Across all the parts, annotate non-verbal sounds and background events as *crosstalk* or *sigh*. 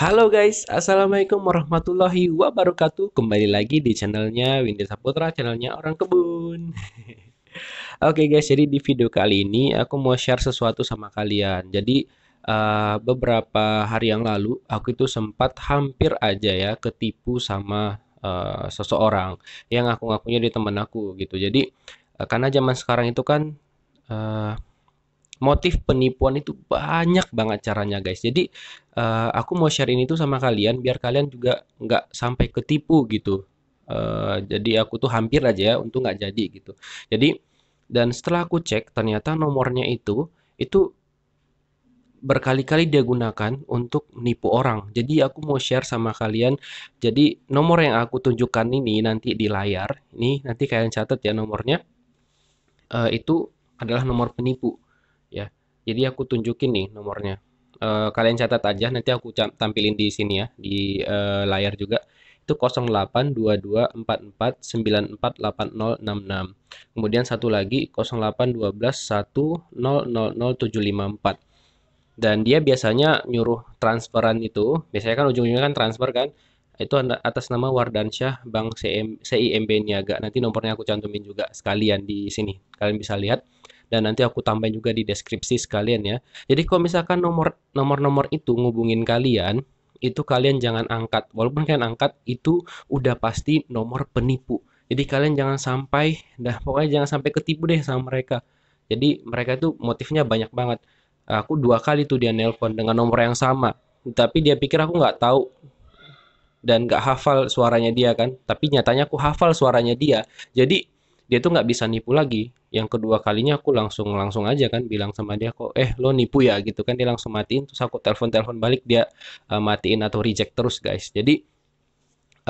Halo guys, Assalamualaikum warahmatullahi wabarakatuh Kembali lagi di channelnya Windy Saputra, channelnya Orang Kebun *laughs* Oke okay guys, jadi di video kali ini aku mau share sesuatu sama kalian Jadi uh, beberapa hari yang lalu aku itu sempat hampir aja ya ketipu sama uh, seseorang Yang aku ngakunya di teman aku gitu Jadi uh, karena zaman sekarang itu kan uh, motif penipuan itu banyak banget caranya guys jadi uh, aku mau share ini tuh sama kalian biar kalian juga nggak sampai ketipu gitu uh, jadi aku tuh hampir aja ya untuk nggak jadi gitu jadi dan setelah aku cek ternyata nomornya itu itu berkali-kali dia gunakan untuk menipu orang. Jadi aku mau share sama kalian. Jadi nomor yang aku tunjukkan ini nanti di layar, ini nanti kalian catat ya nomornya. Uh, itu adalah nomor penipu jadi aku tunjukin nih nomornya e, kalian catat aja nanti aku tampilin di sini ya di e, layar juga itu 082244948066 kemudian satu lagi 08121000754 dan dia biasanya nyuruh transferan itu biasanya kan ujung-ujungnya kan transfer kan itu atas nama Wardansyah Bank CIMB Niaga nanti nomornya aku cantumin juga sekalian di sini kalian bisa lihat dan nanti aku tambahin juga di deskripsi sekalian ya. Jadi kalau misalkan nomor nomor-nomor itu ngubungin kalian, itu kalian jangan angkat. Walaupun kalian angkat itu udah pasti nomor penipu. Jadi kalian jangan sampai dah pokoknya jangan sampai ketipu deh sama mereka. Jadi mereka itu motifnya banyak banget. Aku dua kali tuh dia nelpon dengan nomor yang sama, tapi dia pikir aku nggak tahu dan nggak hafal suaranya dia kan. Tapi nyatanya aku hafal suaranya dia. Jadi dia tuh nggak bisa nipu lagi yang kedua kalinya aku langsung langsung aja kan bilang sama dia kok eh lo nipu ya gitu kan dia langsung matiin terus aku telepon telepon balik dia uh, matiin atau reject terus guys jadi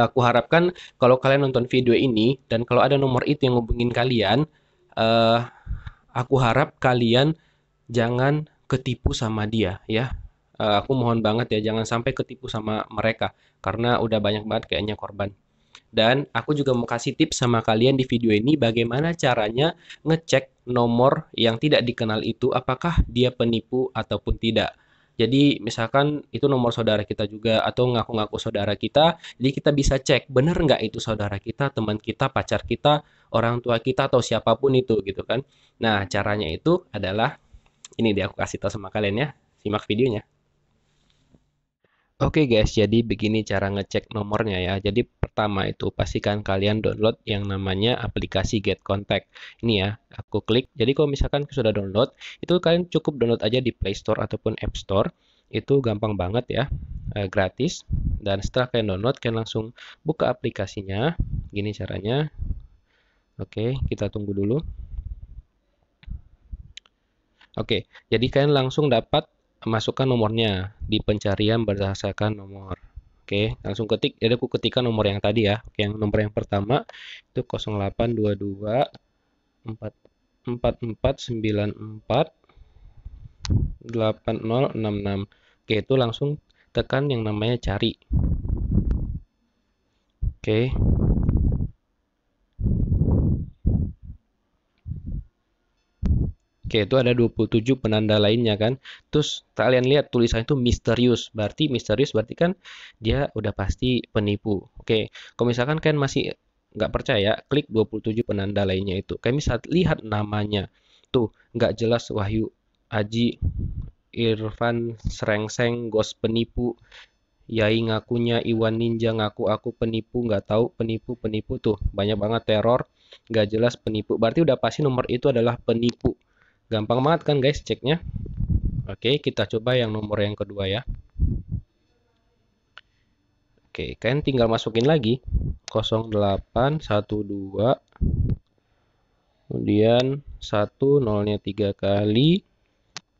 aku harapkan kalau kalian nonton video ini dan kalau ada nomor itu yang ngubungin kalian uh, aku harap kalian jangan ketipu sama dia ya eh, aku mohon banget ya jangan sampai ketipu sama mereka karena udah banyak banget kayaknya korban dan aku juga mau kasih tips sama kalian di video ini bagaimana caranya ngecek nomor yang tidak dikenal itu apakah dia penipu ataupun tidak. Jadi misalkan itu nomor saudara kita juga atau ngaku-ngaku saudara kita, jadi kita bisa cek benar nggak itu saudara kita, teman kita, pacar kita, orang tua kita atau siapapun itu gitu kan. Nah caranya itu adalah ini dia aku kasih tahu sama kalian ya, simak videonya. Oke okay guys, jadi begini cara ngecek nomornya ya. Jadi pertama itu pastikan kalian download yang namanya aplikasi Get Contact. Ini ya, aku klik. Jadi kalau misalkan sudah download, itu kalian cukup download aja di Play Store ataupun App Store. Itu gampang banget ya, e, gratis. Dan setelah kalian download, kalian langsung buka aplikasinya. Gini caranya. Oke, okay, kita tunggu dulu. Oke, okay, jadi kalian langsung dapat masukkan nomornya di pencarian berdasarkan nomor. Oke, langsung ketik. Jadi aku ketikkan nomor yang tadi ya. Oke, yang nomor yang pertama itu 0822 4494 8066. Oke, itu langsung tekan yang namanya cari. Oke. Oke, itu ada 27 penanda lainnya kan. Terus kalian lihat tulisannya itu misterius. Berarti misterius berarti kan dia udah pasti penipu. Oke, kalau misalkan kalian masih nggak percaya, klik 27 penanda lainnya itu. Kalian bisa lihat namanya. Tuh, nggak jelas Wahyu Aji Irfan Serengseng Gos penipu Yai ngakunya Iwan Ninja ngaku aku penipu nggak tahu penipu penipu tuh banyak banget teror nggak jelas penipu berarti udah pasti nomor itu adalah penipu Gampang banget kan guys ceknya. Oke, kita coba yang nomor yang kedua ya. Oke, kalian tinggal masukin lagi 0812 kemudian 1 nolnya 3 kali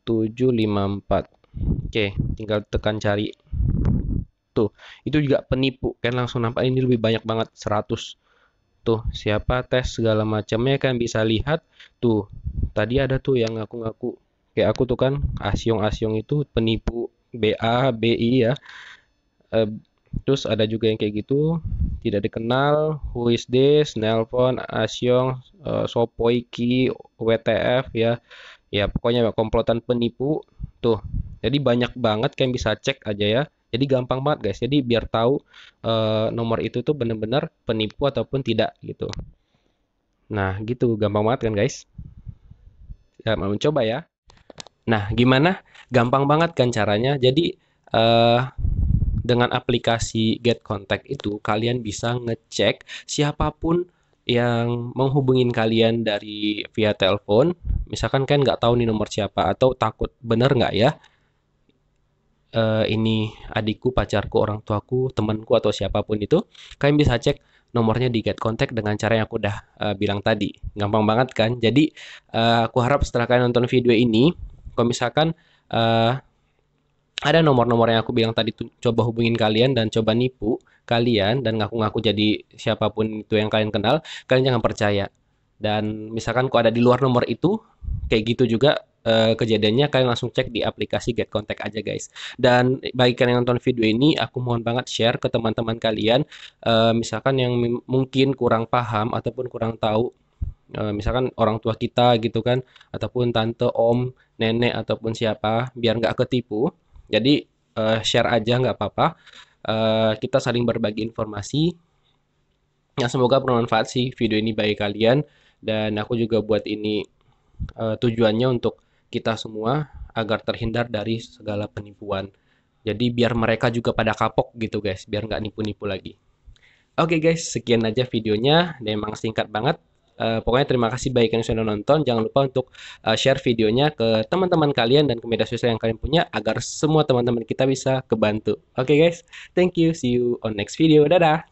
754. Oke, tinggal tekan cari. Tuh, itu juga penipu. Kan langsung nampak ini lebih banyak banget 100. Tuh, siapa tes segala macamnya kan bisa lihat. Tuh, tadi ada tuh yang aku ngaku kayak aku tuh kan asyong-asyong itu penipu BA BI ya e, terus ada juga yang kayak gitu tidak dikenal who is this nelpon asyong e, sopoiki WTF ya ya pokoknya komplotan penipu tuh jadi banyak banget kalian bisa cek aja ya jadi gampang banget guys. Jadi biar tahu e, nomor itu tuh bener-bener penipu ataupun tidak gitu. Nah, gitu gampang banget kan guys ya, mau mencoba ya. Nah, gimana? Gampang banget kan caranya. Jadi uh, dengan aplikasi Get Contact itu kalian bisa ngecek siapapun yang menghubungin kalian dari via telepon. Misalkan kalian nggak tahu nih nomor siapa atau takut bener nggak ya? uh, ini adikku, pacarku, orang tuaku, temanku atau siapapun itu, kalian bisa cek nomornya di get contact dengan cara yang aku udah uh, bilang tadi. Gampang banget kan? Jadi uh, aku harap setelah kalian nonton video ini, kalau misalkan uh, ada nomor-nomor yang aku bilang tadi coba hubungin kalian dan coba nipu kalian dan ngaku-ngaku jadi siapapun itu yang kalian kenal, kalian jangan percaya dan misalkan kok ada di luar nomor itu kayak gitu juga eh, kejadiannya kalian langsung cek di aplikasi Get Contact aja guys dan bagi kalian yang nonton video ini aku mohon banget share ke teman-teman kalian eh, misalkan yang mungkin kurang paham ataupun kurang tahu eh, misalkan orang tua kita gitu kan ataupun tante om nenek ataupun siapa biar nggak ketipu jadi eh, share aja nggak apa-apa uh, kita saling berbagi informasi Ya, semoga bermanfaat sih video ini bagi kalian dan aku juga buat ini uh, tujuannya untuk kita semua agar terhindar dari segala penipuan jadi biar mereka juga pada kapok gitu guys biar nggak nipu-nipu lagi oke okay guys sekian aja videonya dan emang singkat banget Uh, pokoknya terima kasih baik yang sudah nonton. Jangan lupa untuk uh, share videonya ke teman-teman kalian dan ke media sosial yang kalian punya agar semua teman-teman kita bisa kebantu. Oke okay guys, thank you. See you on next video. Dadah.